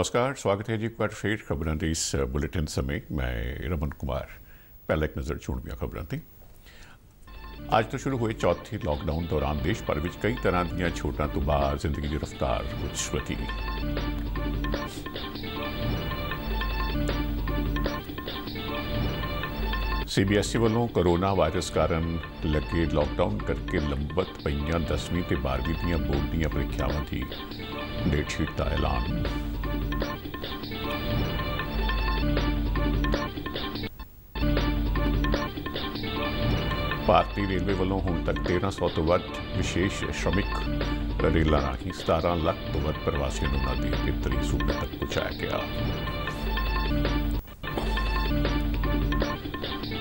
नमस्कार स्वागत है जी एक बार फिर खबर के इस बुलेटिन समय मैं रमन कुमार पहले एक नज़र चुनवी खबरों की अज तो शुरू हुए चौथे लॉकडाउन दौरान देश भर में कई तरह दोटा तो बाद जिंदगी की रफ्तार कुछ बची गई सी बी एस ई वालों कोरोना वायरस कारण लगे लॉकडाउन करके लंबत पसवीं बारहवीं दोर्ड दीख्यावान डेटशीट का ऐलान ਭਾਰਤੀ ਰੇਲਵੇ ਵੱਲੋਂ ਹੁਣ ਤੱਕ 1300 ਤੋਂ ਵੱਧ ਵਿਸ਼ੇਸ਼ ਸ਼੍ਰਮਿਕ ਰੇਲਾਂ ਰਾਹੀਂ 17 ਲੱਖ ਤੋਂ ਵੱਧ ਪ੍ਰਵਾਸੀਆਂ ਨੂੰ ਨਾਦੀ ਉੱਤਰੀ ਸੂਬੇ ਤੱਕ ਪਹੁੰਚਾਇਆ ਗਿਆ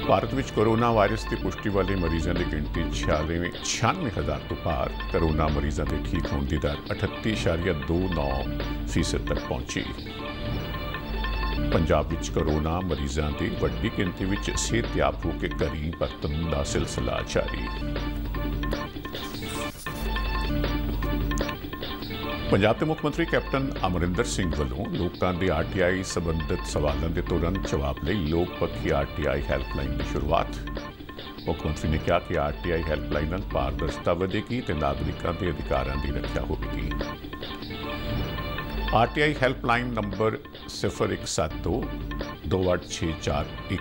ਭਾਰਤ ਵਿੱਚ ਕੋਰੋਨਾ ਵਾਇਰਸ ਦੀ ਪੁਸ਼ਟੀ ਵਾਲੇ ਮਰੀਜ਼ਾਂ ਦੀ ਗਿਣਤੀ 96000 ਤੋਂ ਪਾਰ ਕੋਰੋਨਾ ਮਰੀਜ਼ਾਂ ਦੇ ਠੀਕ ਹੋਣ ਦੀ ਦਰ 38.29% ਤੱਕ ਪਹੁੰਚੀ ਪੰਜਾਬ ਵਿੱਚ ਕਰੋਨਾ ਮਰੀਜ਼ਾਂ ਦੀ ਵੱਡੀ ਗਿਣਤੀ ਵਿੱਚ ਸਿਹਤਯਾਬ ਹੋ ਕੇ ਕਰੀਬ ਪਰਤਮ ਦਾ ਸਿਲਸਿਲਾ ਜਾਰੀ ਪੰਜਾਬ ਦੇ ਮੁੱਖ ਮੰਤਰੀ ਕੈਪਟਨ ਅਮਰਿੰਦਰ ਸਿੰਘ ਵੱਲੋਂ ਲੋਕਾਂ ਦੇ ਆਰਟੀਆਈ ਸੰਬੰਧਿਤ ਸਵਾਲਾਂ ਦੇ ਤੁਰੰਤ ਜਵਾਬ ਲਈ ਲੋਕ ਪੱਖੀ ਆਰਟੀਆਈ ਹੈਲਪਲਾਈਨ ਦੀ ਸ਼ੁਰੂਆਤ ਮੁੱਖ ਮੰਤਰੀ ਨੇ ਕਿਹਾ ਕਿ ਆਰਟੀਆਈ ਹੈਲਪਲਾਈਨ ਨਾਲ ਪਾਰਦਰਸ਼ਤਾ ਵਧੇਗੀ ਤੇ ਨਾਗਰਿਕਾਂ ਦੇ ਅਧਿਕਾਰਾਂ ਦੀ ਰੱਖਿਆ ਹੋਵੇਗੀ ਆਰਟੀਆਈ ਹੈਲਪਲਾਈਨ ਨੰਬਰ 0172 28641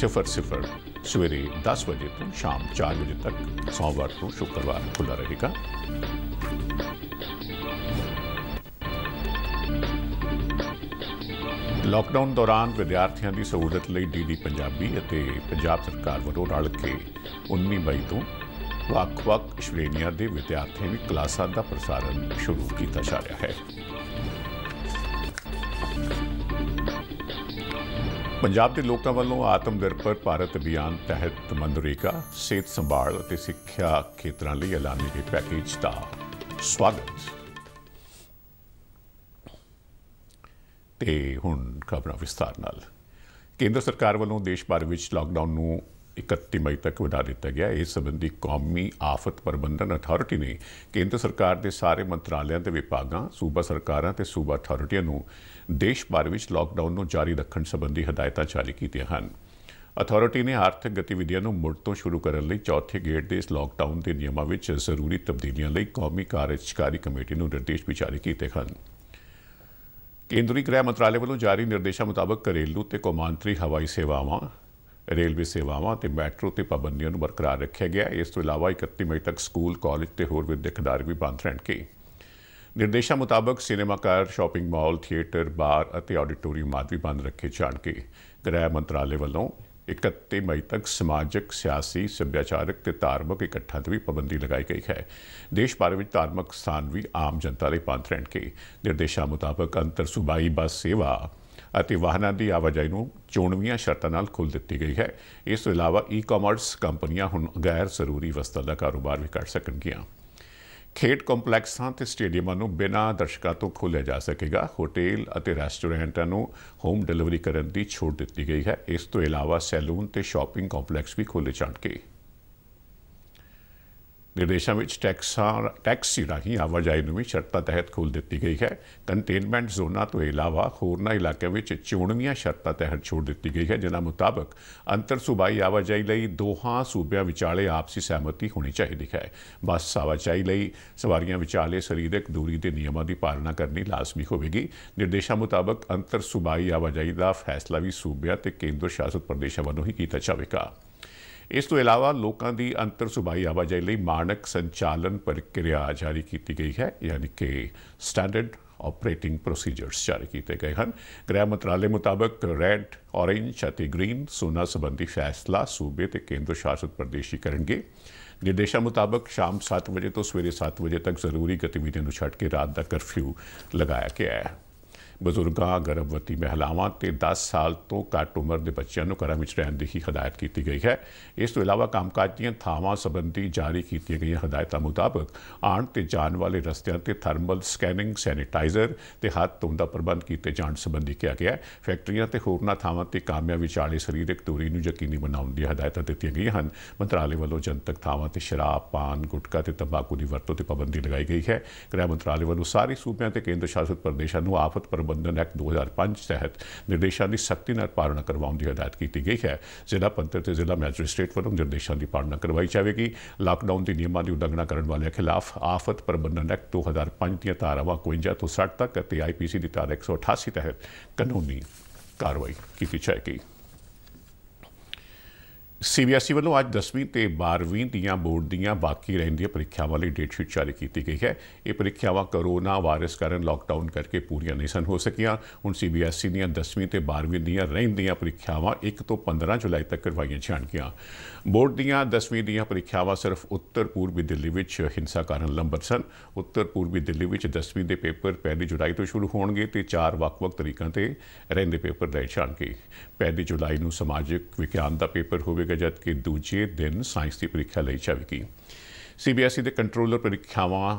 00 ਸਵੇਰੇ 10 ਵਜੇ ਤੋਂ ਸ਼ਾਮ 4 ਵਜੇ ਤੱਕ ਸੋਮਵਾਰ ਤੋਂ ਸ਼ੁੱਕਰਵਾਰ ਖੁੱਲ੍ਹਾ ਰਹੇਗਾ ਲਾਕਡਾਊਨ ਦੌਰਾਨ ਵਿਦਿਆਰਥੀਆਂ ਦੀ ਸਹੂਲਤ ਲਈ ਡੀਡੀ ਪੰਜਾਬੀ ਅਤੇ ਪੰਜਾਬ ਸਰਕਾਰ ਵੱਲੋਂ ਰਲ ਕੇ 19 ਮਈ ਤੋਂ ਵੱਖ-ਵੱਖ ਸ਼੍ਰੇਣੀਆਂ ਦੇ ਵਿਦਿਆਰਥੀਆਂ ਦੀ ਕਲਾਸਾਂ ਦਾ ਪ੍ਰਸਾਰਣ ਸ਼ੁਰੂ ਕੀਤਾ ਜਾ ਰਿਹਾ ਹੈ। ਪੰਜਾਬ ਦੇ ਲੋਕਾਂ ਵੱਲੋਂ ਆਤਮ ਨਿਰਭਰ ਭਾਰਤ ਅਭਿਆਨ ਤਹਿਤ ਮੰਦਰੀਕਾ ਸਿਹਤ ਸੰਭਾਲ ਅਤੇ ਸਿੱਖਿਆ ਖੇਤਰਾਂ ਲਈ ਐਲਾਨੇ ਗਏ ਪੈਕੇਜ ਦਾ ਸਵਾਗਤ ਤੇ ਹੁਣ ਖਬਰਾਂ ਵਿਸਤਾਰ ਨਾਲ ਕੇਂਦਰ ਸਰਕਾਰ ਵੱਲੋਂ ਦੇਸ਼ ਭਰ ਵਿੱਚ ਲਾਕਡਾਊਨ ਨੂੰ 31 ਮਈ ਤੱਕ ਵਧਾ ਦਿੱਤਾ ਗਿਆ ਇਸ ਸੰਬੰਧੀ ਕੌਮੀ ਆਫਤ ਪ੍ਰਬੰਧਨ ਅਥਾਰਟੀ ਨੇ ਕੇਂਦਰ ਸਰਕਾਰ ਦੇ ਸਾਰੇ ਮੰਤਰਾਲਿਆਂ ਤੇ ਵਿਭਾਗਾਂ ਸੂਬਾ ਸਰਕਾਰਾਂ ਤੇ ਸੂਬਾ ਅਥਾਰਟੀਆਂ ਨੂੰ ਦੇਸ਼ ਭਰ ਵਿੱਚ ਲਾਕਡਾਊਨ ਨੂੰ ਜਾਰੀ ਰੱਖਣ ਸੰਬੰਧੀ ਹਦਾਇਤਾਂ ਜਾਰੀ ਕੀਤੀਆਂ ਹਨ ਅਥਾਰਟੀ ਨੇ ਆਰਥਿਕ ਗਤੀਵਿਧੀਆਂ ਨੂੰ ਮੁੜ ਤੋਂ ਸ਼ੁਰੂ ਕਰਨ ਲਈ ਚੌਥੇ ਗੇੜ ਦੇ ਇਸ ਲਾਕਡਾਊਨ ਦੇ ਨਿਯਮਾਂ ਵਿੱਚ ਜ਼ਰੂਰੀ ਤਬਦੀਲੀਆਂ ਲਈ ਕੌਮੀ ਕਾਰਜਕਾਰੀ ਕਮੇਟੀ ਨੂੰ ਨਿਰਦੇਸ਼ ਵੀ ਜਾਰੀ ਕੀਤੇ ਹਨ ਕੇਂਦਰੀ ਗ੍ਰਹਿ ਮੰਤਰਾਲੇ ਵੱਲੋਂ ਜਾਰੀ ਨਿਰਦੇਸ਼ਾਂ ਮੁਤਾਬਕ ਘਰੇਲੂ ਤੇ ਕੌਮਾਂਤਰੀ ਹਵਾਈ ਸੇਵਾਵਾਂ ਰੇਲਵੇ ਸੇਵਾਵਾਂ ਤੇ ਮੈਟਰੋ ਤੇ ਪਾਬੰਦੀਆਂ ਨੂੰ ਬਰਕਰਾਰ ਰੱਖਿਆ ਗਿਆ ਇਸ ਤੋਂ ਇਲਾਵਾ 31 ਮਈ ਤੱਕ ਸਕੂਲ ਕਾਲਜ ਤੇ ਹੋਰ ਵਿਦਿਅਕ ਅਦਾਰੇ ਵੀ ਬੰਦ ਰਹਿਣਗੇ ਨਿਰਦੇਸ਼ਾਂ ਮੁਤਾਬਕ ਸਿਨੇਮਾਘਰ, ਸ਼ਾਪਿੰਗ ਮਾਲ, ਥੀਏਟਰ, ਬਾਰ ਅਤੇ ਆਡੀਟੋਰੀਅਮ ਆਦਿ ਵੀ ਬੰਦ ਰੱਖੇ ਜਾਣਗੇ। ਗ੍ਰਹਿ ਮੰਤਰਾਲੇ ਵੱਲੋਂ 31 ਮਈ ਤੱਕ ਸਮਾਜਿਕ, ਸਿਆਸੀ, ਸੱਭਿਆਚਾਰਕ ਤੇ ਧਾਰਮਿਕ ਇਕੱਠਾਂ ਤੇ ਵੀ ਪਾਬੰਦੀ ਲਗਾਈ ਗਈ ਹੈ। ਦੇਸ਼ ਭਰ ਵਿੱਚ ਧਾਰਮਿਕ ਸਥਾਨ ਵੀ ਆਮ ਜਨਤਾ ਲਈ ਬੰਦ ਰਹਿਣਗੇ। ਨਿਰਦੇਸ਼ਾਂ ਮੁਤਾਬਕ ਅੰਤਰ ਸੂਬਾਈ ਬੱਸ ਸੇਵਾ ਅਤੇ ਵਾਹਨਾਂ ਦੀ ਆਵਾਜਾਈ ਨੂੰ ਚੋਣਵੀਆਂ ਸ਼ਰਤਾਂ ਨਾਲ ਖੋਲ ਦਿੱਤੀ ਗਈ ਹੈ ਇਸ ਤੋਂ ਇਲਾਵਾ ਈ-ਕਾਮਰਸ ਕੰਪਨੀਆਂ ਹੁਣ ਗੈਰ ਜ਼ਰੂਰੀ ਵਸਤਾਂ ਦਾ ਕਾਰੋਬਾਰ ਵੀ ਕਰ ਸਕਣਗੀਆਂ ਖੇਡ ਕੰਪਲੈਕਸਾਂ ਤੇ ਸਟੇਡੀਅਮਾਂ ਨੂੰ ਬਿਨਾਂ ਦਰਸ਼ਕਾਂ ਤੋਂ ਖੋਲ੍ਹਿਆ ਜਾ ਸਕੇਗਾ ਹੋਟਲ ਅਤੇ ਰੈਸਟੋਰੈਂਟਾਂ ਨੂੰ ਹੋਮ ਡਿਲੀਵਰੀ ਕਰਨ ਦੀ ਛੋਟ ਦਿੱਤੀ ਗਈ ਹੈ ਇਸ ਤੋਂ ਇਲਾਵਾ ਸੈਲੂਨ ਤੇ ਸ਼ਾਪਿੰਗ ਕੰਪਲੈਕਸ ਵੀ ਖੋਲ੍ਹੇ ਜਾਣਗੇ ਨਿਰਦੇਸ਼ਾਂ ਵਿੱਚ ਟੈਕਸਾਂ ਟੈਕਸੀ ਰਾਹੀਂ ਆਵਾਜਾਈ ਨੂੰ ਵੀ ਸ਼ਰਤਾਂ ਤਹਿਤ ਖੋਲ ਦਿੱਤੀ ਗਈ ਹੈ ਕੰਟੇਨਮੈਂਟ ਜ਼ੋਨਾਂ ਤੋਂ ਇਲਾਵਾ ਹੋਰਨਾਂ ਇਲਾਕਿਆਂ ਵਿੱਚ ਚੋਣਵੀਆਂ ਸ਼ਰਤਾਂ ਤਹਿਤ ਛੋੜ ਦਿੱਤੀ ਗਈ ਹੈ ਜਿਨ੍ਹਾਂ ਮੁਤਾਬਕ ਅੰਤਰ ਸੂਬਾਈ ਆਵਾਜਾਈ ਲਈ ਦੋਹਾਂ ਸੂਬਿਆਂ ਵਿਚਾਲੇ ਆਪਸੀ ਸਹਿਮਤੀ ਹੋਣੀ ਚਾਹੀਦੀ ਹੈ ਬੱਸ ਆਵਾਜਾਈ ਲਈ ਸਵਾਰੀਆਂ ਵਿਚਾਲੇ ਸਰੀਰਕ ਦੂਰੀ ਦੇ ਨਿਯਮਾਂ ਦੀ ਪਾਲਣਾ ਕਰਨੀ ਲਾਜ਼ਮੀ ਹੋਵੇਗੀ ਨਿਰਦੇਸ਼ਾਂ ਮੁਤਾਬਕ ਅੰਤਰ ਸੂਬਾਈ ਆਵਾਜਾਈ ਦਾ ਫੈਸਲਾ ਵੀ ਸੂਬਿਆਂ ਤੇ ਕੇਂਦਰ ਸ਼ਾਸਿਤ ਪ੍ਰਦੇਸ਼ਾਂ ਵੱਲੋਂ ਹੀ ਕੀਤਾ ਜਾਵੇਗਾ इस तो अलावा लोगों की अंतर सुबाई आवाजाई लिए मानक संचालन प्रक्रिया जारी की गई है यानी कि स्टैंडर्ड ऑपरेटिंग प्रोसीजर्स जारी किए गए हैं गृह मंत्रालय मुताबक रेड ओरेंज और ग्रीन सोना संबंधी फैसला सूबे के केंद्र शासित प्रदेश ही करेंगे निर्देशों मुताबक शाम सात बजे तो सवेरे सात बजे तक जरूरी गतिविधियों छट के रात का करफ्यू लगाया गया है ਬਜ਼ੁਰਗਾਂ ਗਰਭਵਤੀ ਮਹਿਲਾਵਾਂ ਤੇ 10 ਸਾਲ ਤੋਂ ਘੱਟ ਉਮਰ ਦੇ ਬੱਚਿਆਂ ਨੂੰ ਘਰਾਂ ਵਿੱਚ ਰਹਿਣ ਦੀ ਹਦਾਇਤ ਕੀਤੀ ਗਈ ਹੈ ਇਸ ਤੋਂ ਇਲਾਵਾ ਕੰਮਕਾਜ ਦੀਆਂ ਥਾਵਾਂ ਸੰਬੰਧੀ ਜਾਰੀ ਕੀਤੀਆਂ ਗਈਆਂ ਹਦਾਇਤਾਂ ਮੁਤਾਬਕ ਆਉਣ ਤੇ ਜਾਣ ਵਾਲੇ ਰਸਤਿਆਂ ਤੇ ਥਰਮਲ ਸਕੈਨਿੰਗ ਸੈਨੀਟਾਈਜ਼ਰ ਤੇ ਹੱਥ ਧੋਣ ਦਾ ਪ੍ਰਬੰਧ ਕੀਤੇ ਜਾਣ ਸੰਬੰਧੀ ਕਿਹਾ ਗਿਆ ਹੈ ਫੈਕਟਰੀਆਂ ਤੇ ਹੋਰਨਾਂ ਥਾਵਾਂ ਤੇ ਕਾਮਿਆਂ ਵਿਚਾਲੇ ਸਰੀਰਕ ਦੂਰੀ ਨੂੰ ਯਕੀਨੀ ਬਣਾਉਣ ਦੀ ਹਦਾਇਤਾਂ ਦਿੱਤੀਆਂ ਗਈਆਂ ਹਨ ਮੰਤਰਾਲੇ ਵੱਲੋਂ ਜਨਤਕ ਥਾਵਾਂ ਤੇ ਸ਼ਰਾਬ ਪਾਨ ਗੁਟਕਾ ਤੇ ਤੰਬਾਕੂ ਦੀ ਵਰਤੋਂ ਤੇ ਪਾਬੰਦੀ ਲਗਾਈ ਗਈ ਹੈ ਗ੍ਰਹਿ ਮੰਤਰਾਲੇ ਵੱਲੋਂ ਸਾਰੇ ਸੂਬਿਆਂ ਤੇ ਕੇਂਦਰ ਸ਼ਾਸਿਤ ਪ੍ਰਦੇਸ਼ਾਂ ਨੂੰ ਆਫਤ ਪਰ ਪ੍ਰਬੰਧਨ ਐਕਟ 2005 ਤਹਿਤ ਨਿਰਦੇਸ਼ਾਂ ਦੀ ਸਖਤੀ ਨਾਲ ਪਾਲਣਾ ਕਰਵਾਉਣ ਦੀ ਹਦਾਇਤ ਕੀਤੀ ਗਈ ਹੈ ਜ਼ਿਲ੍ਹਾ ਪੰਚਾਇਤ ਤੇ ਜ਼ਿਲ੍ਹਾ ਮੈਜਿਸਟ੍ਰੇਟ ਵੱਲੋਂ ਨਿਰਦੇਸ਼ਾਂ ਦੀ ਪਾਲਣਾ ਕਰਵਾਈ ਜਾਵੇਗੀ ਲਾਕਡਾਊਨ ਦੇ ਨਿਯਮਾਂ ਦੀ ਉਲੰਘਣਾ ਕਰਨ ਵਾਲਿਆਂ ਖਿਲਾਫ ਆਫਤ ਪ੍ਰਬੰਧਨ ਐਕਟ 2005 ਦੀਆਂ ਧਾਰਾਵਾਂ 51 ਤੋਂ 60 ਤੱਕ ਅਤੇ ਆਈਪੀਸੀ ਦੀ ਧਾਰਾ 188 ਤਹਿਤ ਕਾਨੂੰਨੀ ਕਾਰਵਾਈ ਕੀਤੀ ਜਾਏਗੀ ਸੀਬੀਐਸਈ e ਵੱਲੋਂ ਅੱਜ 10ਵੀਂ ਤੇ 12ਵੀਂ ਦੀਆਂ ਬੋਰਡ ਦੀਆਂ ਬਾਕੀ ਰਹਿੰਦੀਆਂ ਪ੍ਰੀਖਿਆਵਾਂ ਲਈ ਡੇਟ ਸ਼ੀਟ ਜਾਰੀ ਕੀਤੀ ਗਈ ਹੈ ਇਹ ਪ੍ਰੀਖਿਆਵਾਂ ਕਰੋਨਾ ਵਾਇਰਸ ਕਾਰਨ ਲਾਕਡਾਊਨ ਕਰਕੇ ਪੂਰੀਆਂ ਨਹੀਂ ਸਨ ਹੋ ਸਕੀਆਂ ਹੁਣ ਸੀਬੀਐਸਈ e ਦੀਆਂ 10ਵੀਂ ਤੇ 12ਵੀਂ ਦੀਆਂ ਰਹਿੰਦੀਆਂ ਪ੍ਰੀਖਿਆਵਾਂ 1 ਤੋਂ 15 ਜੁਲਾਈ ਤੱਕ ਕਰਵਾਈਆਂ ਜਾਣਗੀਆਂ ਬੋਰਡ ਦੀਆਂ 10ਵੀਂ ਦੀਆਂ ਪ੍ਰੀਖਿਆਵਾਂ ਸਿਰਫ ਉੱਤਰ ਪੂਰਬੀ ਦਿੱਲੀ ਵਿੱਚ ਹਿੰਸਾ ਕਾਰਨ ਲੰਬਰ ਸਨ ਉੱਤਰ ਪੂਰਬੀ ਦਿੱਲੀ ਵਿੱਚ 10ਵੀਂ ਦੇ ਪੇਪਰ 1 ਜੁਲਾਈ ਤੋਂ ਸ਼ੁਰੂ ਹੋਣਗੇ ਤੇ ਚਾਰ ਵੱਖ-ਵੱਖ ਤਰੀਕਾਂ ਤੇ ਰਹਿੰਦੇ ਪੇਪਰ ਲਏ ਜਾਣਗੇ 1 ਜੁਲਾਈ ਨੂੰ ਸਮਾਜਿਕ ਵਿਗਿਆਨ ਦਾ ਪੇਪਰ ਹੋਵੇ ਜਦ ਕਿ ਦੂਜੇ ਦਿਨ ਸਾਇੰਸ ਦੀ ਪ੍ਰੀਖਿਆ ਲਈ ਜਾਵੇਗੀ ਸੀਬੀਐਸਈ ਦੇ ਕੰਟਰੋਲਰ ਪ੍ਰੀਖਿਆਵਾਂ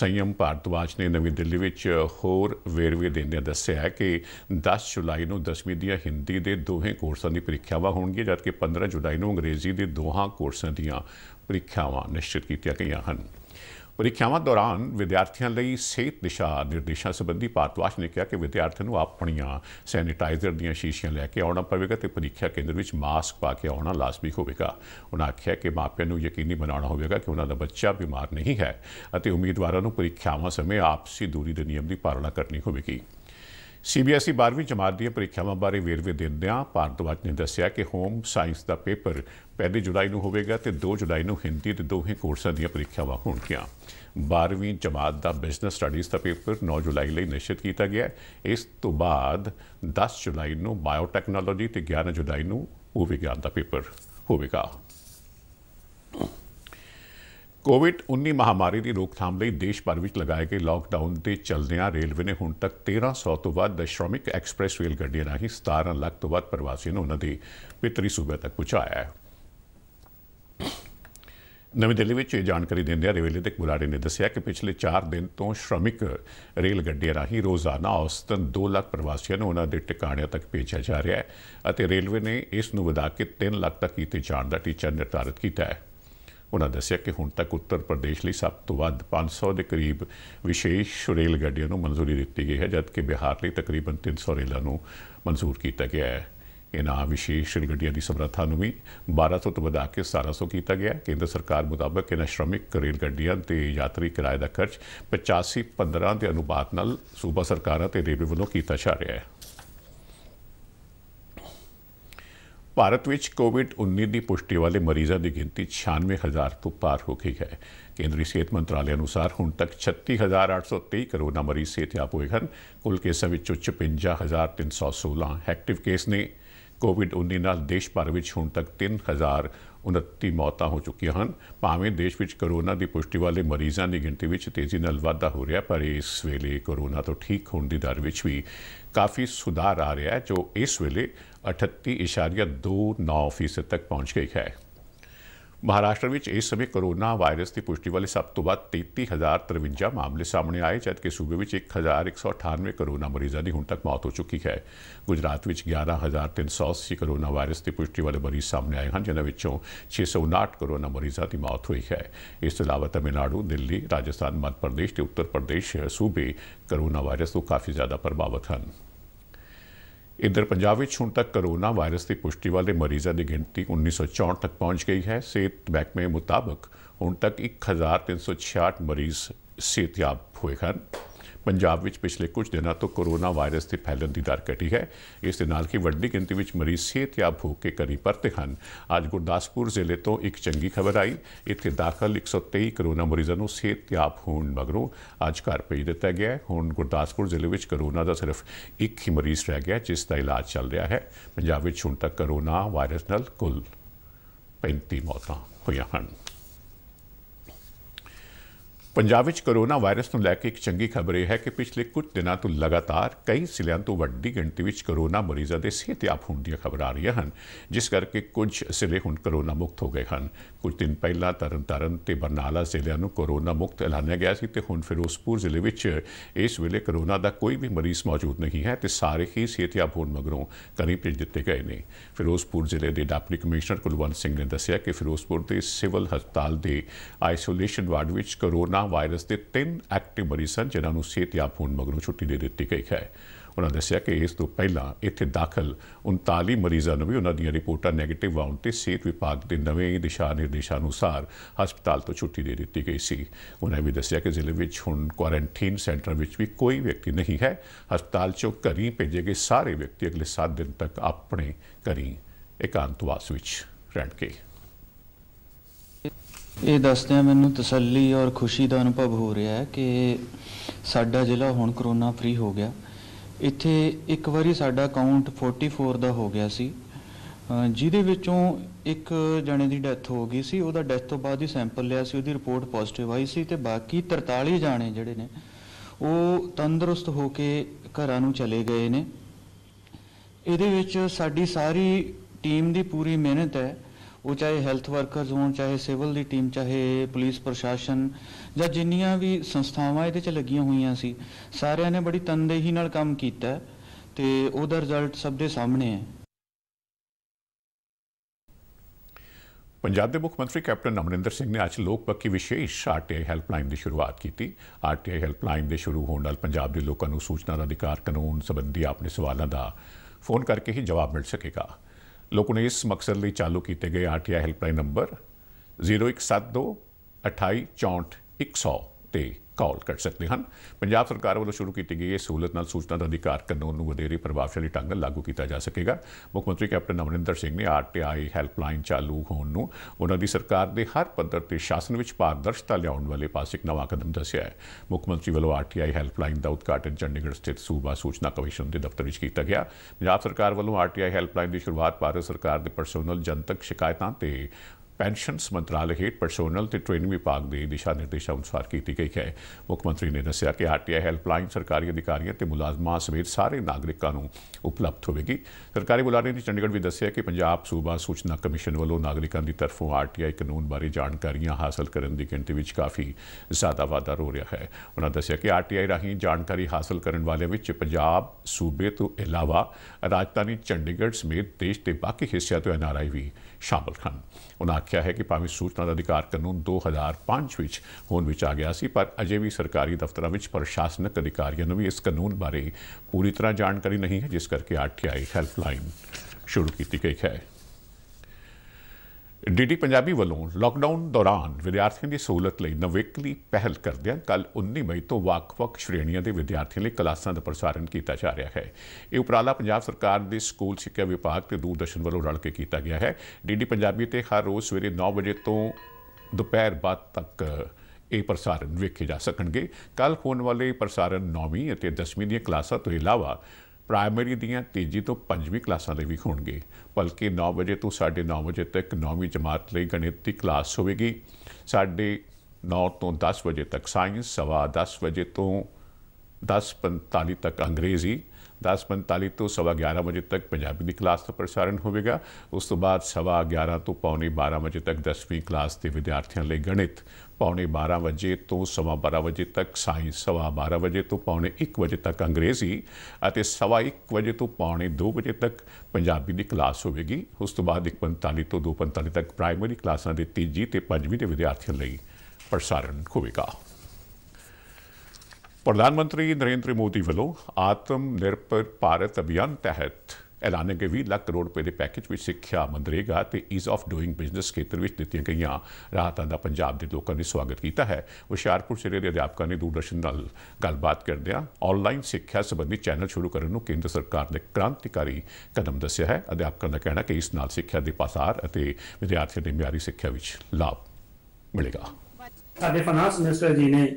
ਸੰਯਮ ਭਾਰਤਵਾਜ ਨੇ ਨਵੀਂ ਦਿੱਲੀ ਵਿੱਚ ਹੋਰ ਵੇਰਵੇ ਦਿੰਦਿਆਂ ਦੱਸਿਆ ਕਿ 10 ਜੁਲਾਈ ਨੂੰ 10ਵੀਂ ਦੀਆਂ ਹਿੰਦੀ ਦੇ ਦੋਹੇ ਕੋਰਸਾਂ ਦੀ ਪ੍ਰੀਖਿਆਵਾਂ ਹੋਣਗੀਆਂ ਜਦਕਿ 15 ਜੁਲਾਈ ਨੂੰ ਅੰਗਰੇਜ਼ੀ ਦੇ ਦੋਹਾਂ ਕੋਰਸਾਂ ਦੀਆਂ ਪ੍ਰੀਖਿਆਵਾਂ ਨਿਸ਼ਚਿਤ ਕੀਤੀਆਂ ਗਈਆਂ ਹਨ ਪ੍ਰੀਖਿਆਵਾਂ ਦੌਰਾਨ ਵਿਦਿਆਰਥੀਆਂ ਲਈ ਸਿਹਤ ਦਿਸ਼ਾ ਨਿਰਦੇਸ਼ਾਂ ਸੰਬੰਧੀ ਪਾਰਤਵਾਸ ਨੇ ਕਿਹਾ ਕਿ ਵਿਦਿਆਰਥੀਆਂ ਨੂੰ ਆਪਣੀਆਂ ਸੈਨੀਟਾਈਜ਼ਰ ਦੀਆਂ ਸ਼ੀਸ਼ੀਆਂ ਲੈ ਕੇ ਆਉਣਾ ਪਵੇਗਾ ਤੇ ਪ੍ਰੀਖਿਆ ਕੇਂਦਰ ਵਿੱਚ ਮਾਸਕ ਪਾ ਕੇ ਆਉਣਾ ਲਾਜ਼ਮੀ ਹੋਵੇਗਾ ਉਹਨਾਂ ਆਖਿਆ ਕਿ ਮਾਪਿਆਂ ਨੂੰ ਯਕੀਨੀ ਬਣਾਉਣਾ ਹੋਵੇਗਾ ਕਿ ਉਹਨਾਂ ਦਾ ਬੱਚਾ ਬਿਮਾਰ ਨਹੀਂ ਹੈ ਅਤੇ ਉਮੀਦਵਾਰਾਂ ਨੂੰ ਪ੍ਰੀਖਿਆਵਾਂ ਸਮੇਂ ਆਪਸੀ ਦੂਰੀ ਦੇ ਨਿਯਮ ਦੀ ਪਾਲਣਾ ਕਰਨੀ ਹੋਵੇਗੀ ਸੀਬੀਐਸਈ 12ਵੀਂ ਜਮਾਤ ਦੀਆਂ ਪ੍ਰੀਖਿਆਵਾਂ ਬਾਰੇ ਵੇਰਵੇ ਦਿੰਦਿਆਂ ਭਾਰਤਵਾਚ ਨੇ ਦੱਸਿਆ ਕਿ ਹੋਮ ਸਾਇੰਸ ਦਾ ਪੇਪਰ 1 ਜੁਲਾਈ ਨੂੰ ਹੋਵੇਗਾ ਤੇ 2 ਜੁਲਾਈ ਨੂੰ ਹਿੰਦੀ ਤੇ ਦੋਹੇ ਕੋਰਸਾਂ ਦੀਆਂ ਪ੍ਰੀਖਿਆਵਾਂ ਹੋਣਗੀਆਂ 12ਵੀਂ ਜਮਾਤ ਦਾ ਬਿਜ਼ਨਸ ਸਟੱਡੀਜ਼ ਦਾ ਪੇਪਰ 9 ਜੁਲਾਈ ਲਈ ਨਿਸ਼ਚਿਤ ਕੀਤਾ ਗਿਆ ਹੈ ਇਸ ਤੋਂ ਬਾਅਦ 10 ਜੁਲਾਈ ਨੂੰ ਬਾਇਓਟੈਕਨੋਲੋਜੀ ਤੇ 11 ਜੁਲਾਈ ਨੂੰ ਉਹ ਵਿਗਿਆਨ ਦਾ ਪੇਪਰ ਹੋਵੇਗਾ ਕੋਵਿਡ-19 ਮਹਾਮਾਰੀ ਦੀ ਰੋਕਥਾਮ ਲਈ ਦੇਸ਼ ਭਰ ਵਿੱਚ ਲਗਾਏ ਗਏ ਲਾਕਡਾਊਨ ਦੇ ਚੱਲਦਿਆਂ ਰੇਲਵੇ ਨੇ ਹੁਣ ਤੱਕ 1300 ਤੋਂ ਵੱਧ ਸ਼੍ਰਮਿਕ ਐਕਸਪ੍ਰੈਸ ਰੇਲ ਗੱਡੀਆਂ ਰਾਹੀਂ 17 ਲੱਖ ਤੋਂ ਵੱਧ ਪ੍ਰਵਾਸੀਆਂ ਨੂੰ ਉਹਨਾਂ ਦੇ ਪਿਤਰੀ ਸੂਬੇ ਤੱਕ ਪਹੁੰਚਾਇਆ ਹੈ। ਨਵੀਂ ਦਿੱਲੀ ਵਿੱਚ ਇਹ ਜਾਣਕਾਰੀ ਦਿੰਦਿਆਂ ਰੇਲਵੇ ਦੇ ਬੁਲਾਰੇ ਨੇ ਦੱਸਿਆ ਕਿ ਪਿਛਲੇ 4 ਦਿਨ ਤੋਂ ਸ਼੍ਰਮਿਕ ਰੇਲ ਗੱਡੀਆਂ ਰਾਹੀਂ ਰੋਜ਼ਾਨਾ ਔਸਤਨ 2 ਲੱਖ ਪ੍ਰਵਾਸੀਆਂ ਨੂੰ ਉਹਨਾਂ ਦੇ ਟਿਕਾਣਿਆਂ ਤੱਕ ਭੇਜਿਆ ਜਾ ਰਿਹਾ ਹੈ ਅਤੇ ਰੇਲਵੇ ਨੇ ਇਸ ਨੂੰ ਵਧਾ ਕੇ 3 ਲੱਖ ਤੱਕ ਕੀਤੇ ਜਾਣ ਦਾ ਟੀਚਾ ਨਿਰਧਾਰਿਤ ਕੀਤਾ ਹੈ। ਉਹਨਾਂ ਦੱਸਿਆ ਕਿ ਹੁਣ ਤੱਕ ਉੱਤਰ ਪ੍ਰਦੇਸ਼ ਲਈ ਸਭ ਤੋਂ ਵੱਧ 500 ਦੇ ਕਰੀਬ ਵਿਸ਼ੇਸ਼ ਰੇਲ ਗੱਡੀਆਂ ਨੂੰ ਮਨਜ਼ੂਰੀ ਦਿੱਤੀ ਗਈ ਹੈ ਜਦਕਿ ਬਿਹਾਰ ਲਈ ਤਕਰੀਬਨ 300 ਰੇਲਾਂ ਨੂੰ ਮਨਜ਼ੂਰ ਕੀਤਾ ਗਿਆ ਹੈ ਇਹਨਾਂ ਵਿਸ਼ੇਸ਼ ਰੇਲ ਗੱਡੀਆਂ ਦੀ ਸਮਰੱਥਾ ਨੂੰ ਵੀ 1200 ਤੋਂ ਵਧਾ ਕੇ 1700 ਕੀਤਾ ਗਿਆ ਕੇਂਦਰ ਸਰਕਾਰ ਮੁਤਾਬਕ ਇਹਨਾਂ ਸ਼੍ਰਮਿਕ ਰੇਲ ਗੱਡੀਆਂ ਤੇ ਯਾਤਰੀ ਕਿਰਾਏ ਦਾ ਖਰਚ 85 15 ਦੇ ਅਨੁਪਾਤ ਨਾਲ ਸੂਬਾ ਸਰਕਾਰਾਂ ਤੇ ਰੇਲਵੇ ਵੱਲੋਂ ਕੀਤਾ ਜਾ ਰਿਹਾ ਹੈ ਭਾਰਤ ਵਿੱਚ ਕੋਵਿਡ-19 ਦੀ ਪੁਸ਼ਟੀ ਵਾਲੇ ਮਰੀਜ਼ਾਂ ਦੀ ਗਿਣਤੀ 96000 ਤੋਂ ਪਾਰ ਹੋ ਗਈ ਹੈ ਕੇਂਦਰੀ ਸਿਹਤ ਮੰਤਰਾਲੇ ਅਨੁਸਾਰ ਹੁਣ ਤੱਕ 36823 ਕਰੋਨਾ ਮਰੀਜ਼ ਸਿਹਤਯਾਬ ਹੋਏ ਹਨ ਕੁੱਲ ਕੇਸਾਂ ਵਿੱਚੋਂ 56316 ਐਕਟਿਵ ਕੇਸ ਨੇ ਕੋਵਿਡ-19 ਨਾਲ ਦੇਸ਼ ਭਰ ਵਿੱਚ ਹੁਣ ਤੱਕ 3000 29 ਮੌਤਾਂ ਹੋ ਚੁੱਕੀਆਂ ਹਨ ਭਾਵੇਂ ਦੇਸ਼ ਵਿੱਚ ਕਰੋਨਾ ਦੀ ਪੁਸ਼ਟੀ ਵਾਲੇ ਮਰੀਜ਼ਾਂ ਦੀ ਗਿਣਤੀ ਵਿੱਚ ਤੇਜ਼ੀ ਨਾਲ ਵਾਧਾ ਹੋ ਰਿਹਾ ਪਰ ਇਸ ਵੇਲੇ ਕਰੋਨਾ ਤੋਂ ਠੀਕ ਹੋਣ ਦੀ ਦਰ ਵਿੱਚ ਵੀ ਕਾਫੀ ਸੁਧਾਰ ਆ ਰਿਹਾ ਹੈ ਜੋ ਇਸ ਵੇਲੇ 38.29% ਤੱਕ ਪਹੁੰਚ ਗਈ ਹੈ महाराष्ट्र में इस समय कोरोना वायरस की पुष्टि वाले सब तो वेती हज़ार तरवंजा मामले सामने आए जबकि सूबे में एक हज़ार एक सौ अठानवे करोना मरीजों की हूँ तक मौत हो चुकी है गुजरात में ग्यारह हज़ार तीन सौ अस्सी करोना वायरस की पुष्टि वाले मरीज सामने आए हैं जिन्हों छः सौ उनाहठ करोना मरीजों की मौत हुई है इस तो अलावा तमिलनाडु दिल्ली राजस्थान मध्य प्रदेश उत्तर प्रदेश सूबे करोना वायरस तो काफ़ी ज़्यादा प्रभावित हैं ਇਧਰ ਪੰਜਾਬ ਵਿੱਚ ਹੁਣ ਤੱਕ ਕੋਰੋਨਾ ਵਾਇਰਸ ਦੀ ਪੁਸ਼ਟੀ ਵਾਲੇ ਮਰੀਜ਼ਾਂ ਦੀ ਗਿਣਤੀ 1964 ਤੱਕ ਪਹੁੰਚ ਗਈ ਹੈ ਸਿਹਤ ਮਹਿਕਮੇ ਮੁਤਾਬਕ ਹੁਣ ਤੱਕ 1366 ਮਰੀਜ਼ ਸਿਹਤਯਾਬ ਹੋਏ ਹਨ ਪੰਜਾਬ ਵਿੱਚ ਪਿਛਲੇ ਕੁਝ ਦਿਨਾਂ ਤੋਂ ਕੋਰੋਨਾ ਵਾਇਰਸ ਦੇ ਫੈਲਣ ਦੀ ਦਰ ਘਟੀ ਹੈ ਇਸ ਦੇ ਨਾਲ ਹੀ ਵੱਡੀ ਗਿਣਤੀ ਵਿੱਚ ਮਰੀਜ਼ ਸਿਹਤਯਾਬ ਹੋ ਕੇ ਘਰੀ ਪਰਤੇ ਹਨ ਅੱਜ ਗੁਰਦਾਸਪੁਰ ਜ਼ਿਲ੍ਹੇ ਤੋਂ ਇੱਕ ਚੰਗੀ ਖਬਰ ਆਈ ਇੱਥੇ ਦਾਖਲ 123 ਕੋਰੋਨਾ ਮਰੀਜ਼ਾਂ ਨੂੰ ਸਿਹਤਯਾਬ ਹੋਣ ਮਗਰੋਂ ਅੱਜ ਘਰ ਭੇਜ ਦਿੱਤਾ ਗਿਆ ਹੈ ਹੁਣ ਗੁਰਦਾਸਪੁਰ ਜ਼ਿਲ੍ਹੇ ਵਿੱਚ ਕੋਰੋਨਾ ਦਾ ਸਿਰਫ ਇੱਕ ਹੀ ਮਰੀਜ਼ ਰਹਿ ਗਿਆ ਜਿਸ ਦਾ ਇਲਾਜ ਚੱਲ ਰਿਹਾ ਹੈ ਪੰਜਾਬ ਵਿੱਚ ਹੁਣ ਤੱਕ ਕੋਰੋਨਾ ਵਾਇਰਸ ਨਾਲ ਕੁੱਲ 35 ਮੌਤਾਂ ਹੋਈਆਂ ਹਨ ਪੰਜਾਬ ਵਿੱਚ ਕੋਰੋਨਾ ਵਾਇਰਸ ਨੂੰ ਲੈ ਕੇ ਇੱਕ ਚੰਗੀ ਖਬਰ ਇਹ ਹੈ ਕਿ ਪਿਛਲੇ ਕੁਝ ਦਿਨਾਂ ਤੋਂ ਲਗਾਤਾਰ ਕਈ ਜ਼ਿਲ੍ਹਿਆਂ ਤੋਂ ਵੱਡੀ ਗਿਣਤੀ ਵਿੱਚ ਕੋਰੋਨਾ ਮਰੀਜ਼ਾਂ ਦੇ ਸਿਹਤਯਾਬ ਹੋਣ ਦੀਆਂ ਖਬਰਾਂ ਆ ਰਹੀਆਂ ਹਨ ਜਿਸ ਕਰਕੇ ਕੁਝ ਜ਼ਿਲ੍ਹੇ ਹੁਣ ਕੋਰੋਨਾ ਮੁਕਤ ਹੋ ਗਏ ਹਨ ਕੁਝ ਦਿਨ ਪਹਿਲਾਂ ਤਰਨਤਾਰਨ ਤੇ ਬਰਨਾਲਾ ਜ਼ਿਲ੍ਹਿਆਂ ਨੂੰ ਕੋਰੋਨਾ ਮੁਕਤ ਐਲਾਨਿਆ ਗਿਆ ਸੀ ਤੇ ਹੁਣ ਫਿਰੋਜ਼ਪੁਰ ਜ਼ਿਲ੍ਹੇ ਵਿੱਚ ਇਸ ਵੇਲੇ ਕੋਰੋਨਾ ਦਾ ਕੋਈ ਵੀ ਮਰੀਜ਼ ਮੌਜੂਦ ਨਹੀਂ ਹੈ ਤੇ ਸਾਰੇ ਹੀ ਸਿਹਤਯਾਬ ਹੋਣ ਮਗਰੋਂ ਕਰੀਬ ਭੇਜ ਦਿੱਤੇ ਗਏ ਨੇ ਫਿਰੋਜ਼ਪੁਰ ਜ਼ਿਲ੍ਹੇ ਦੇ ਡਾਪਟੀ ਕਮਿਸ਼ਨਰ ਕੁਲਵੰਤ ਸਿੰਘ ਨੇ ਦੱਸਿਆ ਕਿ ਫਿਰੋਜ਼ਪੁਰ ਦੇ ਸਿਵਲ ਹਸਪਤਾਲ ਦੇ ਆਈਸੋਲੇਸ਼ਨ ਵਾਰਡ ਵਿੱਚ ਕੋਰੋਨਾ ਵਾਇਰਸ ਦੇ ਤਿੰਨ ਐਕਟਿਵ ਮਰੀਜ਼ ਸਨ ਜਿਨ੍ਹਾਂ ਨੂੰ ਸਿਹਤਯਾਬ ਹੋਣ ਮਗਰੋਂ ਛੁੱਟੀ ਦੇ ਦਿੱਤੀ ਗਈ ਹੈ ਉਹਨਾਂ ਦੱਸਿਆ ਕਿ ਇਸ ਤੋਂ ਪਹਿਲਾਂ ਇੱਥੇ ਦਾਖਲ 39 ਮਰੀਜ਼ਾਂ ਨੂੰ ਵੀ ਉਹਨਾਂ ਦੀਆਂ ਰਿਪੋਰਟਾਂ ਨੈਗੇਟਿਵ ਆਉਣ ਤੇ ਸਿਹਤ ਵਿਭਾਗ ਦੇ ਨਵੇਂ ਦਿਸ਼ਾ ਨਿਰਦੇਸ਼ਾਂ ਅਨੁਸਾਰ ਹਸਪਤਾਲ ਤੋਂ ਛੁੱਟੀ ਦੇ ਦਿੱਤੀ ਗਈ ਸੀ ਉਹਨਾਂ ਵੀ ਦੱਸਿਆ ਕਿ ਜ਼ਿਲ੍ਹੇ ਵਿੱਚ ਹੁਣ ਕੁਆਰੰਟਾਈਨ ਸੈਂਟਰ ਵਿੱਚ ਵੀ ਕੋਈ ਵਿਅਕਤੀ ਨਹੀਂ ਹੈ ਹਸਪਤਾਲ ਚੋਂ ਘਰੀ ਭੇਜੇ ਗਏ ਸਾਰੇ ਵਿਅਕਤੀ ਅਗਲੇ 7 ਦਿਨ ਤੱਕ ਆਪਣੇ ਘਰੀ ਇਕਾਂਤਵਾਸ ਵਿੱਚ ਰਹਿਣਗੇ ਇਹ ਦੱਸਦਿਆਂ ਮੈਨੂੰ ਤਸੱਲੀ ਔਰ ਖੁਸ਼ੀ ਦਾ ਅਨੁਭਵ ਹੋ ਰਿਹਾ ਹੈ ਕਿ ਸਾਡਾ ਜ਼ਿਲ੍ਹਾ ਹੁਣ ਕਰੋਨਾ ਫ੍ਰੀ ਹੋ ਗਿਆ ਇੱਥੇ ਇੱਕ ਵਾਰੀ ਸਾਡਾ ਕਾਊਂਟ 44 ਦਾ ਹੋ ਗਿਆ ਸੀ ਜਿਹਦੇ ਵਿੱਚੋਂ ਇੱਕ ਜਣੇ ਦੀ ਡੈਥ ਹੋ ਗਈ ਸੀ ਉਹਦਾ ਡੈਥ ਤੋਂ ਬਾਅਦ ਹੀ ਸੈਂਪਲ ਲਿਆ ਸੀ ਉਹਦੀ ਰਿਪੋਰਟ ਪੋਜ਼ਿਟਿਵ ਆਈ ਸੀ ਤੇ ਬਾਕੀ 43 ਜਾਣੇ ਜਿਹੜੇ ਨੇ ਉਹ ਤੰਦਰੁਸਤ ਹੋ ਕੇ ਘਰਾਂ ਨੂੰ ਚਲੇ ਗਏ ਨੇ ਇਹਦੇ ਵਿੱਚ ਸਾਡੀ ਸਾਰੀ ਟੀਮ ਦੀ ਪੂਰੀ ਮਿਹਨਤ ਹੈ ਉਹ ਚਾਹੇ ਹੈਲਥ ਵਰਕਰਸ ਹੋਣ ਚਾਹੇ ਸਿਵਲ ਦੀ ਟੀਮ ਚਾਹੇ ਪੁਲਿਸ ਪ੍ਰਸ਼ਾਸਨ ਜਾਂ ਜਿੰਨੀਆਂ ਵੀ ਸੰਸਥਾਵਾਂ ਇਹਦੇ 'ਚ ਲੱਗੀਆਂ ਹੋਈਆਂ ਸੀ ਸਾਰਿਆਂ ਨੇ ਬੜੀ ਤਨਦੇਹੀ ਨਾਲ ਕੰਮ ਕੀਤਾ ਤੇ ਉਹਦਾ ਰਿਜ਼ਲਟ ਸਭ ਦੇ ਸਾਹਮਣੇ ਹੈ ਪੰਜਾਬ ਦੇ ਮੁੱਖ ਮੰਤਰੀ ਕੈਪਟਨ ਅਮਰਿੰਦਰ ਸਿੰਘ ਨੇ ਅੱਜ ਲੋਕ ਪੱਖੀ ਵਿਸ਼ੇਸ਼ ਆਰਟੀਆਈ ਹੈਲਪਲਾਈਨ ਦੀ ਸ਼ੁਰੂਆਤ ਕੀਤੀ ਆਰਟੀਆਈ ਹੈਲਪਲਾਈਨ ਦੇ ਸ਼ੁਰੂ ਹੋਣ ਨਾਲ ਪੰਜਾਬ ਦੇ ਲੋਕਾਂ ਨੂੰ ਸੂਚਨਾ ਦਾ ਅਧਿਕਾਰ ਕਾਨੂੰਨ ਸੰਬੰਧੀ ਆਪਣੇ ਸਵਾਲਾਂ ਦਾ ਫੋਨ ਕਰਕੇ ਹੀ ਜਵਾਬ ਮਿਲ ਸਕੇਗਾ ਲੋਕਾਂ ਨੇ ਇਸ ਮਕਸਦ ਲਈ ਚਾਲੂ ਕੀਤੇ ਗਏ ਆਰਟੀਆ ਹੈਲਪਲਾਈਨ ਨੰਬਰ 0172 64 100 ਤੇ ਕਾਲ ਕਰ ਸਕਦੇ ਹਨ ਪੰਜਾਬ ਸਰਕਾਰ ਵੱਲੋਂ ਸ਼ੁਰੂ ਕੀਤੀ ਗਈ ਇਹ ਸਹੂਲਤ ਨਾਲ ਸੂਚਨਾ ਦਾ ਅਧਿਕਾਰ ਕਾਨੂੰਨ ਨੂੰ ਵਧੇਰੇ ਪ੍ਰਭਾਵਸ਼ਾਲੀ ਢੰਗ ਨਾਲ ਲਾਗੂ ਕੀਤਾ ਜਾ ਸਕੇਗਾ ਮੁੱਖ ਮੰਤਰੀ ਕੈਪਟਨ ਅਮਰਿੰਦਰ ਸਿੰਘ ਨੇ ਆਰਟੀਆਈ ਹੈਲਪਲਾਈਨ ਚਾਲੂ ਹੋਣ ਨੂੰ ਉਹਨਾਂ ਦੀ ਸਰਕਾਰ ਦੇ ਹਰ ਪੱਧਰ ਤੇ ਸ਼ਾਸਨ ਵਿੱਚ ਪਾਰਦਰਸ਼ਤਾ ਲਿਆਉਣ ਵਾਲੇ ਪਾਸੇ ਇੱਕ ਨਵਾਂ ਕਦਮ ਦੱਸਿਆ ਹੈ ਮੁੱਖ ਮੰਤਰੀ ਵੱਲੋਂ ਆਰਟੀਆਈ ਹੈਲਪਲਾਈਨ ਦਾ ਉਦਘਾਟਨ ਚੰਡੀਗੜ੍ਹ ਸਥਿਤ ਸੂਬਾ ਸੂਚਨਾ ਕਮਿਸ਼ਨ ਦੇ ਦਫ਼ਤਰ ਵਿੱਚ ਕੀਤਾ ਗਿਆ ਪੰਜਾਬ ਸਰਕਾਰ ਵੱਲੋਂ ਆਰਟੀਆਈ ਹੈਲਪਲਾਈਨ ਦੀ ਸ਼ੁਰੂਆਤ ਭਾਰਤ ਸਰਕਾਰ ਦੇ ਪਰਸਨਲ ਜਨਤਕ ਸ਼ਿਕਾਇਤਾਂ ਤੇ ਪੈਨਸ਼ਨਸ ਮੰਤਰਾਲੇ ਹੇਠ ਪਰਸੋਨਲ ਤੇ ਟ੍ਰੇਨਿੰਗ ਵਿਭਾਗ ਦੇ ਦਿਸ਼ਾ ਨਿਰਦੇਸ਼ਾਂ ਅਨੁਸਾਰ ਕੀਤੀ ਗਈ ਹੈ ਮੁੱਖ ਮੰਤਰੀ ਨੇ ਦੱਸਿਆ ਕਿ ਆਰਟੀਆਈ ਹੈਲਪਲਾਈਨ ਸਰਕਾਰੀ ਅਧਿਕਾਰੀਆਂ ਤੇ ਮੁਲਾਜ਼ਮਾਂ ਸਮੇਤ ਸਾਰੇ ਨਾਗਰਿਕਾਂ ਨੂੰ ਉਪਲਬਧ ਹੋਵੇਗੀ ਸਰਕਾਰੀ ਬੁਲਾਰੇ ਨੇ ਚੰਡੀਗੜ੍ਹ ਵੀ ਦੱਸਿਆ ਕਿ ਪੰਜਾਬ ਸੂਬਾ ਸੂਚਨਾ ਕਮਿਸ਼ਨ ਵੱਲੋਂ ਨਾਗਰਿਕਾਂ ਦੀ ਤਰਫੋਂ ਆਰਟੀਆਈ ਕਾਨੂੰਨ ਬਾਰੇ ਜਾਣਕਾਰੀਆਂ ਹਾਸਲ ਕਰਨ ਦੀ ਗਿਣਤੀ ਵਿੱਚ ਕਾਫੀ ਜ਼ਿਆਦਾ ਵਾਧਾ ਹੋ ਰਿਹਾ ਹੈ ਉਹਨਾਂ ਦੱਸਿਆ ਕਿ ਆਰਟੀਆਈ ਰਾਹੀਂ ਜਾਣਕਾਰੀ ਹਾਸਲ ਕਰਨ ਵਾਲਿਆਂ ਵਿੱਚ ਪੰਜਾਬ ਸੂਬੇ ਤੋਂ ਇਲਾਵਾ ਰਾਜਧਾਨੀ ਚੰਡੀਗੜ੍ਹ ਸਮੇਤ ਦੇਸ਼ ਦੇ ਬਾਕੀ ਹਿੱਸਿਆਂ ਤੋਂ ਐਨਆਰਆਈ ਵੀ ਸ਼ਾਮਲ ਹਨ ਉਹਨਾਂ ਆਖਿਆ ਹੈ ਕਿ ਭਾਵੇਂ ਸੂਚਨਾ ਦਾ ਅਧਿਕਾਰ ਕਾਨੂੰਨ 2005 ਵਿੱਚ ਹੋਣ ਵਿੱਚ ਆ ਗਿਆ ਸੀ ਪਰ ਅਜੇ ਵੀ ਸਰਕਾਰੀ ਦਫ਼ਤਰਾਂ ਵਿੱਚ ਪ੍ਰਸ਼ਾਸਨਿਕ ਅਧਿਕਾਰੀਆਂ ਨੂੰ ਵੀ ਇਸ ਕਾਨੂੰਨ ਬਾਰੇ ਪੂਰੀ ਤਰ੍ਹਾਂ ਜਾਣਕਾਰੀ ਨਹੀਂ ਹੈ ਜਿਸ ਕਰਕੇ ਆਰਟੀਆਈ ਹੈਲਪਲਾਈਨ ਸ਼ੁਰੂ ਕੀਤੀ ਗਈ ਹੈ ਡੀਡੀ ਪੰਜਾਬੀ ਵੱਲੋਂ ਲਾਕਡਾਊਨ ਦੌਰਾਨ ਵਿਦਿਆਰਥੀਆਂ ਦੀ ਸਹੂਲਤ ਲਈ ਨਵੇਕਲੀ ਪਹਿਲ ਕਰਦੇ ਹਨ ਕੱਲ 19 ਮਈ ਤੋਂ ਵੱਖ-ਵੱਖ ਸ਼੍ਰੇਣੀਆਂ ਦੇ ਵਿਦਿਆਰਥੀਆਂ ਲਈ ਕਲਾਸਾਂ ਦਾ ਪ੍ਰਸਾਰਣ ਕੀਤਾ ਜਾ ਰਿਹਾ ਹੈ ਇਹ ਉਪਰਾਲਾ ਪੰਜਾਬ ਸਰਕਾਰ ਦੇ ਸਕੂਲ ਸਿੱਖਿਆ ਵਿਭਾਗ ਤੇ ਦੂਰਦਰਸ਼ਨ ਵੱਲੋਂ ਰਲ ਕੇ ਕੀਤਾ ਗਿਆ ਹੈ ਡੀਡੀ ਪੰਜਾਬੀ ਤੇ ਹਰ ਰੋਜ਼ ਸਵੇਰੇ 9 ਵਜੇ ਤੋਂ ਦੁਪਹਿਰ ਬਾਅਦ ਤੱਕ ਇਹ ਪ੍ਰਸਾਰਣ ਵੇਖੇ ਜਾ ਸਕਣਗੇ ਕੱਲ ਹੋਣ ਵਾਲੇ ਪ੍ਰਸਾਰਣ 9ਵੀਂ ਅਤੇ 10ਵੀਂ ਦੀਆਂ ਕਲਾਸਾਂ ਤੋਂ ਇਲਾਵਾ ਪ੍ਰਾਇਮਰੀ ਦੀਆਂ ਤੀਜੀ ਤੋਂ ਪੰਜਵੀਂ ਕਲਾਸਾਂ ਲਈ ਵੀ ਹੋਣਗੇ ਬਲਕਿ 9 ਵਜੇ ਤੋਂ 9:30 ਵਜੇ ਤੱਕ ਨੌਵੀਂ ਜਮਾਤ ਲਈ ਗਣਿਤ ਦੀ ਕਲਾਸ ਹੋਵੇਗੀ ਸਾਡੇ 9 ਤੋਂ 10 ਵਜੇ ਤੱਕ ਸਾਇੰਸ ਸਵਾ 10 ਵਜੇ ਤੋਂ 10:45 ਤੱਕ ਅੰਗਰੇਜ਼ੀ 10:45 ਤੋਂ ਸਵਾ 11 ਵਜੇ ਤੱਕ ਪੰਜਾਬੀ ਦੀ ਕਲਾਸ ਦਾ ਪ੍ਰਸਾਰਣ ਹੋਵੇਗਾ ਉਸ ਤੋਂ ਬਾਅਦ ਸਵਾ 11 ਤੋਂ ਪੌਣੀ 12 ਵਜੇ ਤੱਕ 10ਵੀਂ ਕਲਾਸ ਦੇ ਵਿਦਿਆਰਥੀਆਂ ਲਈ ਗਣਿਤ ਪੌਣੇ 12 ਵਜੇ ਤੋਂ ਸਵਾ 12 ਵਜੇ ਤੱਕ ਸਾਈ ਸਵਾ 12 ਵਜੇ ਤੋਂ ਪੌਣੇ 1 ਵਜੇ ਤੱਕ ਅੰਗਰੇਜ਼ੀ ਅਤੇ ਸਵਾ 1 ਵਜੇ ਤੋਂ ਪੌਣੇ 2 ਵਜੇ ਤੱਕ ਪੰਜਾਬੀ ਦੀ ਕਲਾਸ ਹੋਵੇਗੀ ਉਸ ਤੋਂ ਬਾਅਦ 1:45 ਤੋਂ 2:45 ਤੱਕ ਪ੍ਰਾਇਮਰੀ ਕਲਾਸਾਂ ਦੇ ਤੀਜੀ ਤੇ ਪੰਜਵੀਂ ਦੇ ਵਿਦਿਆਰਥੀਆਂ ਲਈ ਪ੍ਰਸਾਰਣ ਹੋਵੇਗਾ ਪ੍ਰਧਾਨ ਮੰਤਰੀ ਨਰਿੰਦਰ ਮੋਦੀ ਵੱਲੋਂ ਆਤਮ ਨਿਰਭਰ ਭਾਰਤ ਅਭਿਆਨ ਤਹਿਤ ਐਲਾਨੇ ਗਏ 20 ਲੱਖ ਕਰੋੜ ਰੁਪਏ ਦੇ ਪੈਕੇਜ ਵਿੱਚ ਸਿੱਖਿਆ ਮੰਦਰੇਗਾ ਤੇ ਈਜ਼ ਆਫ ਡੂਇੰਗ ਬਿਜ਼ਨਸ ਖੇਤਰ ਵਿੱਚ ਦਿੱਤੀਆਂ ਗਈਆਂ ਰਾਹਤਾਂ ਦਾ ਪੰਜਾਬ ਦੇ ਲੋਕਾਂ ਨੇ ਸਵਾਗਤ ਕੀਤਾ ਹੈ ਹੁਸ਼ਿਆਰਪੁਰ ਜ਼ਿਲ੍ਹੇ ਦੇ ਅਧਿਆਪਕਾਂ ਨੇ ਦੂਰਦਰਸ਼ਨ ਨਾਲ ਗੱਲਬਾਤ ਕਰਦਿਆਂ ਆਨਲਾਈਨ ਸਿੱਖਿਆ ਸੰਬੰਧੀ ਚੈਨਲ ਸ਼ੁਰੂ ਕਰਨ ਨੂੰ ਕੇਂਦਰ ਸਰਕਾਰ ਨੇ ਕ੍ਰਾਂਤੀਕਾਰੀ ਕਦਮ ਦੱਸਿਆ ਹੈ ਅਧਿਆਪਕਾਂ ਦਾ ਕਹਿਣਾ ਕਿ ਇਸ ਨਾਲ ਸਿੱਖਿਆ ਦੇ ਪਾਸਾਰ ਅਤੇ ਵਿਦਿਆਰਥੀਆਂ ਦੇ ਮਿਆਰੀ ਸਿੱਖਿਆ ਵਿੱਚ ਲਾਭ ਮਿਲੇਗਾ ਸਾਡੇ ਫਾਈਨਾਂਸ ਮਿਨਿਸਟਰ ਜੀ ਨੇ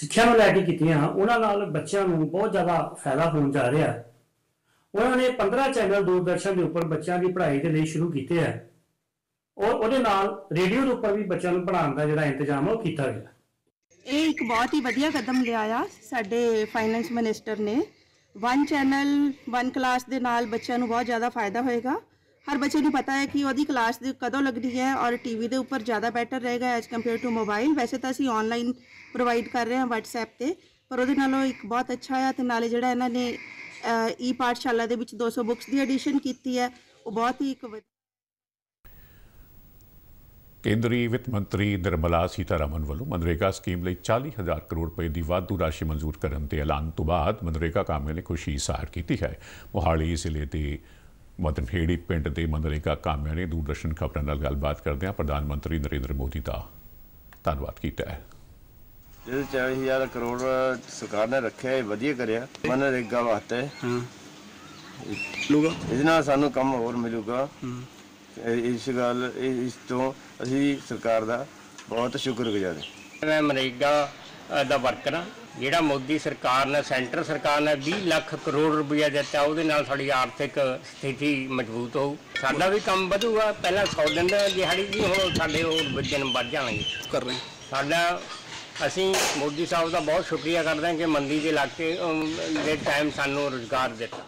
ਸਿੱਖਿਆ ਨੂੰ ਲੈ ਕੇ ਕੀਤੀਆਂ ਉਹਨਾਂ ਨਾਲ ਬੱਚਿਆਂ ਨੂੰ ਬਹੁਤ ਜ਼ਿਆਦਾ ਫਾਇਦਾ ਹੋਣ ਜਾ ਰਿਹਾ ਹੈ ਉਹਨਾਂ ਨੇ 15 ਚੈਨਲ ਦੂਰਦਰਸ਼ਨ ਦੇ ਉੱਪਰ ਬੱਚਿਆਂ ਦੀ ਪੜ੍ਹਾਈ ਦੇ ਲਈ ਸ਼ੁਰੂ ਕੀਤੇ ਹੈ ਔਰ ਉਹਦੇ ਨਾਲ ਰੇਡੀਓ ਦੇ ਉੱਪਰ ਵੀ ਬੱਚਿਆਂ ਨੂੰ ਪੜ੍ਹਾਉਣ ਦਾ ਜਿਹੜਾ ਇੰਤਜ਼ਾਮ ਉਹ ਕੀਤਾ ਗਿਆ ਇਹ ਇੱਕ ਬਹੁਤ ਹੀ ਵਧੀਆ ਕਦਮ ਲਿਆ ਆ ਸਾਡੇ ਫਾਈਨੈਂਸ ਮਿਨਿਸਟਰ ਨੇ ਵਨ ਚੈਨਲ ਵਨ ਕਲਾਸ ਦੇ ਨਾਲ ਬੱਚਿਆਂ ਨੂੰ ਬਹੁਤ ਜ਼ਿਆਦਾ ਫਾਇਦਾ ਹੋਏਗਾ ਹਰ ਬੱਚੇ ਨੂੰ ਪਤਾ ਹੈ ਕਿ ਉਹਦੀ ਕਲਾਸ ਕਦੋਂ ਲੱਗਦੀ ਹੈ ਔਰ ਟੀਵੀ ਦੇ ਉੱਪਰ ਜ਼ਿਆਦਾ ਬੈਟਰ ਰਹੇਗਾ ਐਸ ਕੰਪੇਅਰ ਟੂ ਮੋਬਾਈਲ ਵੈਸੇ ਤਾਂ ਅਸੀਂ ਆਨਲਾਈਨ ਪ੍ਰੋਵਾਈਡ ਕਰ ਰਹੇ ਹਾਂ WhatsApp ਤੇ ਪਰ ਉਹਦੇ ਨਾਲੋਂ ਇੱਕ ਬਹੁਤ ਅੱਛਾ ਆ ਤੇ ਨਾਲੇ ਜਿਹੜਾ ਇਹਨਾਂ ਨੇ ਈ ਪਾਠਸ਼ਾਲਾ ਦੇ ਵਿੱਚ 200 ਬੁੱਕਸ ਦੀ ਐਡੀਸ਼ਨ ਕੀਤੀ ਹੈ ਉਹ ਬਹੁਤ ਹੀ ਇੱਕ ਕੇਂਦਰੀ ਵਿੱਤ ਮੰਤਰੀ ਨਿਰਮਲਾ ਸੀਤਾਰਮਨ ਵੱਲੋਂ ਮਨਰੇਗਾ ਸਕੀਮ ਲਈ 40000 ਕਰੋੜ ਰੁਪਏ ਦੀ ਵਾਧੂ ਰਾਸ਼ੀ ਮਨਜ਼ੂਰ ਕਰਨ ਦੇ ਐਲਾਨ ਤੋਂ ਬਾਅਦ ਮਨਰੇਗਾ ਕਾਮਿਆਂ ਨੇ ਖੁਸ਼ੀ ਜ਼ਾਹਰ ਕੀਤੀ ਹੈ ਮੋਹਾਲੀ ਜ਼ਿਲ੍ਹੇ ਦੇ ਮਦਨਹੇੜੀ ਪਿੰਡ ਦੇ ਮਨਰੇਗਾ ਕਾਮਿਆਂ ਨੇ ਦੂਰਦਰਸ਼ਨ ਖਬਰਾਂ ਨਾਲ ਗੱਲਬਾਤ ਕਰਦਿਆਂ ਪ੍ਰਧਾਨ ਮੰਤਰੀ ਨਰਿੰਦਰ ਮੋਦੀ ਦਾ ਧੰਨਵਾਦ ਕੀਤਾ ਹੈ ਜਿਹਦੇ 40000 ਕਰੋੜ ਸਰਕਾਰ ਨੇ ਰੱਖਿਆ ਇਹ ਵਧੀਆ ਕਰਿਆ ਮਨਰੇਗਾ ਵਾਸਤੇ ਹਾਂ ਲੂਗਾ ਇਹਦੇ ਨਾਲ ਸਾਨੂੰ ਕੰਮ ਹੋਰ ਮਿਲੂਗਾ ਇਸ ਗੱਲ ਇਸ ਤੋਂ ਅਸੀਂ ਸਰਕਾਰ ਦਾ ਬਹੁਤ ਸ਼ੁਕਰਗੁਜ਼ਾਰ ਹਾਂ ਮੈਂ ਮਨਰੇਗਾ ਦਾ ਵਰਕਰ ਹਾਂ ਜਿਹੜਾ ਮੋਦੀ ਸਰਕਾਰ ਨੇ ਸੈਂਟਰ ਸਰਕਾਰ ਨੇ 20 ਲੱਖ ਕਰੋੜ ਰੁਪਏ ਦਿੱਤਾ ਉਹਦੇ ਨਾਲ ਸਾਡੀ ਆਰਥਿਕ ਸਥਿਤੀ ਮਜ਼ਬੂਤ ਹੋਊ ਸਾਡਾ ਵੀ ਕੰਮ ਵਧੂਗਾ ਪਹਿਲਾਂ 100 ਦਿਨ ਦਿਹਾੜੀ ਦੀ ਹੁਣ ਸਾਡੇ ਉਹ ਵਜਨ ਵੱਧ ਜਾਣਗੇ ਕਰ ਰਹੇ ਸਾਡਾ ਅਸੀਂ ਮੋਦੀ ਸਾਹਿਬ ਦਾ ਬਹੁਤ ਸ਼ੁਕਰੀਆ ਕਰਦੇ ਹਾਂ ਕਿ ਮੰਦੀ ਦੇ ਇਲਾਕੇ ਦੇ ਟਾਈਮ ਸਾਨੂੰ ਰੋਜ਼ਗਾਰ ਦਿੱਤਾ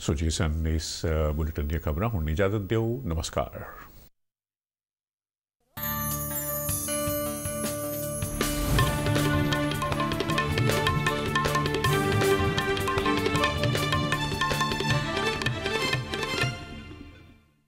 ਸੋ ਜੀ ਸਨ ਇਸ ਬੁਲੇਟਿਨ ਦੀ ਖਬਰਾਂ ਹੁਣ ਇਜਾਜ਼ਤ ਦਿਓ ਨਮਸਕਾਰ